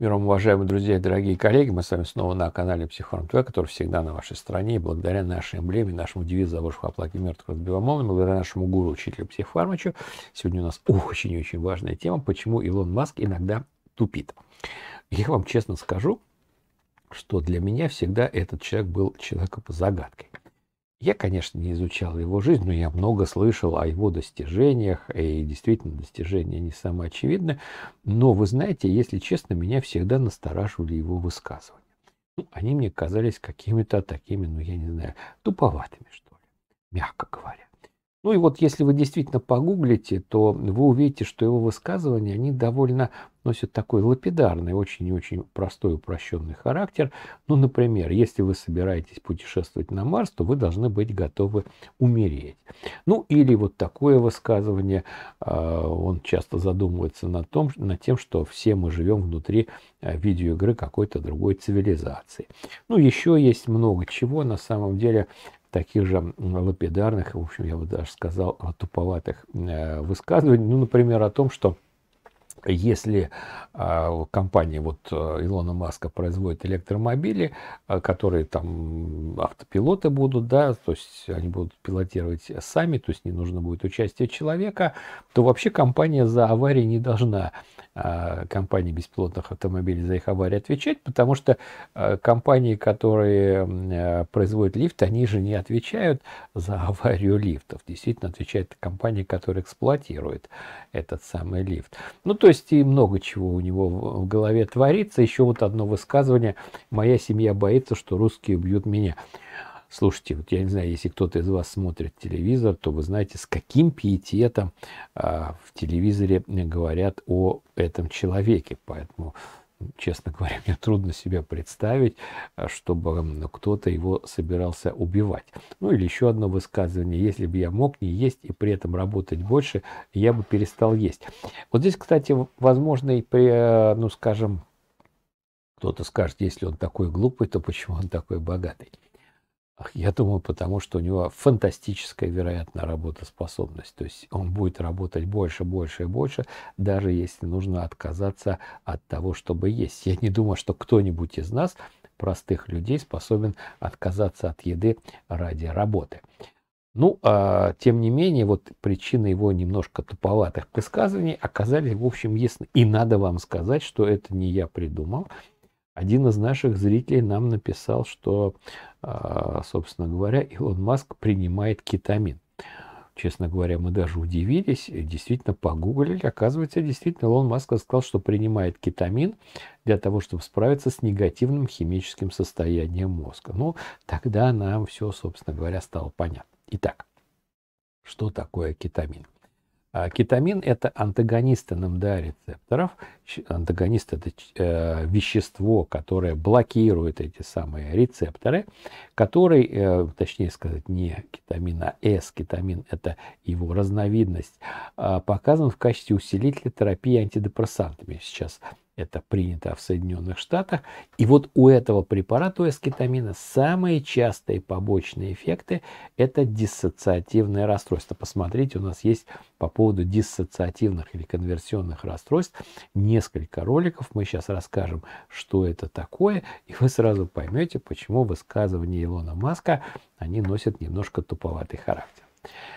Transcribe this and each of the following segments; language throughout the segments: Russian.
Миром, уважаемые друзья и дорогие коллеги, мы с вами снова на канале Психорм ТВ, который всегда на вашей стороне. И благодаря нашей эмблеме, нашему девизу «За ваших оплате мертвых разбивомолвен», благодаря нашему гуру, учителю психофармачу сегодня у нас очень-очень важная тема, почему Илон Маск иногда тупит. Я вам честно скажу, что для меня всегда этот человек был человеком загадкой. Я, конечно, не изучал его жизнь, но я много слышал о его достижениях, и действительно достижения не самоочевидны. Но вы знаете, если честно, меня всегда настораживали его высказывания. Ну, они мне казались какими-то такими, ну я не знаю, туповатыми, что ли, мягко говоря. Ну и вот если вы действительно погуглите, то вы увидите, что его высказывания, они довольно носят такой лапидарный, очень и очень простой упрощенный характер. Ну, например, если вы собираетесь путешествовать на Марс, то вы должны быть готовы умереть. Ну или вот такое высказывание, а, он часто задумывается над, том, над тем, что все мы живем внутри а, видеоигры какой-то другой цивилизации. Ну еще есть много чего, на самом деле таких же лапидарных, в общем, я бы даже сказал, туповатых э, высказываний. Ну, например, о том, что если а, компания вот э, Илона Маска производит электромобили, э, которые там автопилоты будут, да, то есть они будут пилотировать сами, то есть не нужно будет участие человека, то вообще компания за аварии не должна а, компании беспилотных автомобилей за их аварии отвечать, потому что а, компании, которые э, производят лифт, они же не отвечают за аварию лифтов. Действительно, отвечает компания, которая эксплуатирует этот самый лифт. Ну, то есть и много чего у него в голове творится. Еще вот одно высказывание. Моя семья боится, что русские убьют меня. Слушайте, вот я не знаю, если кто-то из вас смотрит телевизор, то вы знаете, с каким пиететом а, в телевизоре говорят о этом человеке. Поэтому, честно говоря, мне трудно себе представить, а, чтобы кто-то его собирался убивать. Ну или еще одно высказывание. Если бы я мог не есть и при этом работать больше, я бы перестал есть. Вот здесь, кстати, возможно, и, при, э, ну скажем, кто-то скажет, если он такой глупый, то почему он такой богатый? Я думаю, потому что у него фантастическая, вероятно, работоспособность. То есть он будет работать больше, больше и больше, даже если нужно отказаться от того, чтобы есть. Я не думаю, что кто-нибудь из нас, простых людей, способен отказаться от еды ради работы. Ну, а, тем не менее, вот причины его немножко туповатых высказываний оказались, в общем, ясны. И надо вам сказать, что это не я придумал. Один из наших зрителей нам написал, что, а, собственно говоря, Илон Маск принимает кетамин. Честно говоря, мы даже удивились, действительно погуглили. Оказывается, действительно, Илон Маск сказал, что принимает кетамин для того, чтобы справиться с негативным химическим состоянием мозга. Ну, тогда нам все, собственно говоря, стало понятно. Итак, что такое кетамин? А кетамин – это антагонисты НМДА-рецепторов. Антагонист – это э, вещество, которое блокирует эти самые рецепторы, который, э, точнее сказать, не кетамин, а С-кетамин – это его разновидность, а, показан в качестве усилителя терапии антидепрессантами. Сейчас это принято в Соединенных Штатах. И вот у этого препарата, у эскетамина, самые частые побочные эффекты – это диссоциативное расстройство. Посмотрите, у нас есть по поводу диссоциативных или конверсионных расстройств несколько роликов. Мы сейчас расскажем, что это такое, и вы сразу поймете, почему высказывания Илона Маска, они носят немножко туповатый характер.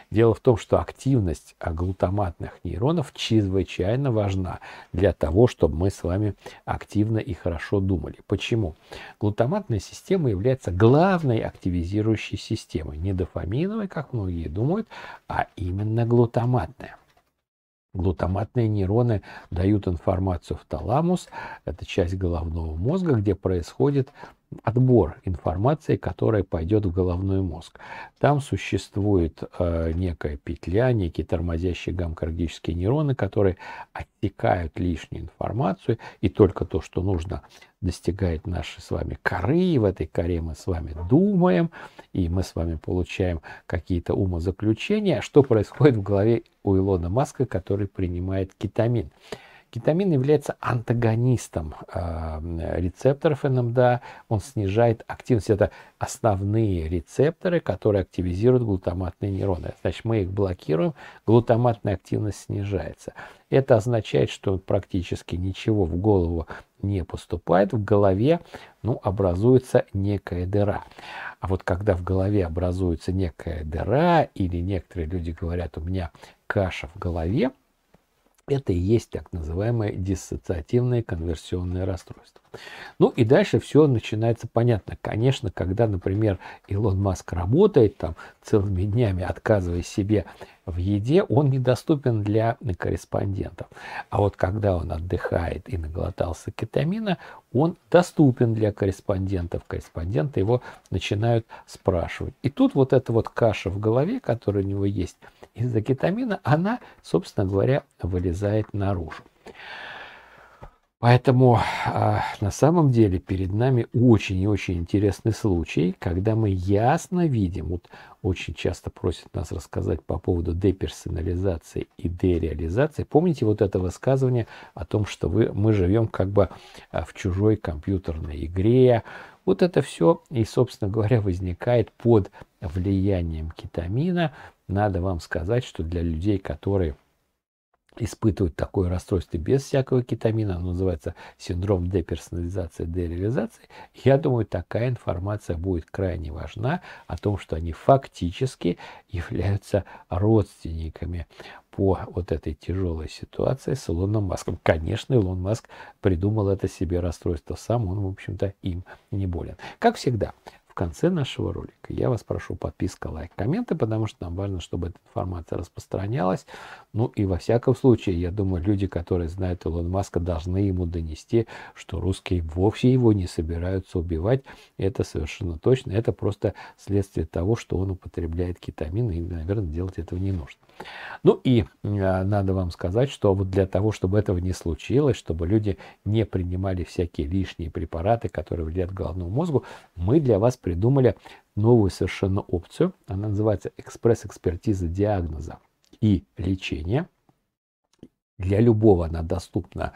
Дело в том, что активность глутаматных нейронов чрезвычайно важна для того, чтобы мы с вами активно и хорошо думали. Почему? Глутаматная система является главной активизирующей системой. Не дофаминовой, как многие думают, а именно глутаматная. Глутаматные нейроны дают информацию в таламус, это часть головного мозга, где происходит отбор информации, которая пойдет в головной мозг. Там существует э, некая петля, некие тормозящие гамкардические нейроны, которые отсекают лишнюю информацию, и только то, что нужно, достигает нашей с вами коры, и в этой коре мы с вами думаем, и мы с вами получаем какие-то умозаключения, что происходит в голове у Илона Маска, который принимает кетамин. Кетамин является антагонистом э, рецепторов НМДА, он снижает активность. Это основные рецепторы, которые активизируют глутаматные нейроны. Значит, мы их блокируем, глутаматная активность снижается. Это означает, что практически ничего в голову не поступает, в голове ну, образуется некая дыра. А вот когда в голове образуется некая дыра, или некоторые люди говорят, у меня каша в голове, это и есть так называемое диссоциативное конверсионное расстройство. Ну и дальше все начинается понятно. Конечно, когда, например, Илон Маск работает там целыми днями, отказывая себе в еде, он недоступен для корреспондентов. А вот когда он отдыхает и наглотался кетамина, он доступен для корреспондентов. Корреспонденты его начинают спрашивать. И тут вот эта вот каша в голове, которая у него есть – из-за кетамина, она, собственно говоря, вылезает наружу. Поэтому а, на самом деле перед нами очень и очень интересный случай, когда мы ясно видим, вот очень часто просят нас рассказать по поводу деперсонализации и дереализации. Помните вот это высказывание о том, что вы, мы живем как бы а, в чужой компьютерной игре, вот это все и, собственно говоря, возникает под влиянием кетамина. Надо вам сказать, что для людей, которые испытывают такое расстройство без всякого кетамина, оно называется синдром деперсонализации, дереализации, я думаю, такая информация будет крайне важна о том, что они фактически являются родственниками по вот этой тяжелой ситуации с Илоном Маском. Конечно, Илон Маск придумал это себе расстройство сам, он, в общем-то, им не болен. Как всегда, в конце нашего ролика я вас прошу подписка, лайк, комменты, потому что нам важно, чтобы эта информация распространялась. Ну и во всяком случае, я думаю, люди, которые знают Илон Маска, должны ему донести, что русские вовсе его не собираются убивать. Это совершенно точно. Это просто следствие того, что он употребляет кетамин, и, наверное, делать этого не нужно. Ну и а, надо вам сказать, что вот для того, чтобы этого не случилось, чтобы люди не принимали всякие лишние препараты, которые вредят головному мозгу, мы для вас придумали новую совершенно опцию. Она называется «Экспресс-экспертиза диагноза и лечения». Для любого она доступна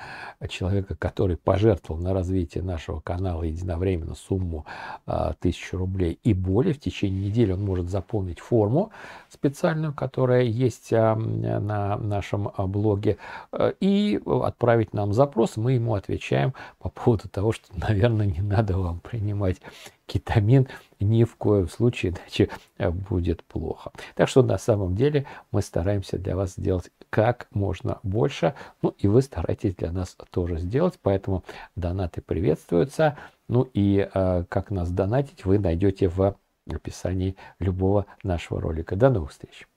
человека, который пожертвовал на развитие нашего канала единовременно сумму а, 1000 рублей и более. В течение недели он может заполнить форму специальную, которая есть а, на нашем а, блоге, а, и отправить нам запрос. Мы ему отвечаем по поводу того, что, наверное, не надо вам принимать кетамин ни в коем случае, иначе э, будет плохо. Так что на самом деле мы стараемся для вас сделать как можно больше. Ну и вы стараетесь для нас тоже сделать, поэтому донаты приветствуются. Ну и э, как нас донатить, вы найдете в описании любого нашего ролика. До новых встреч!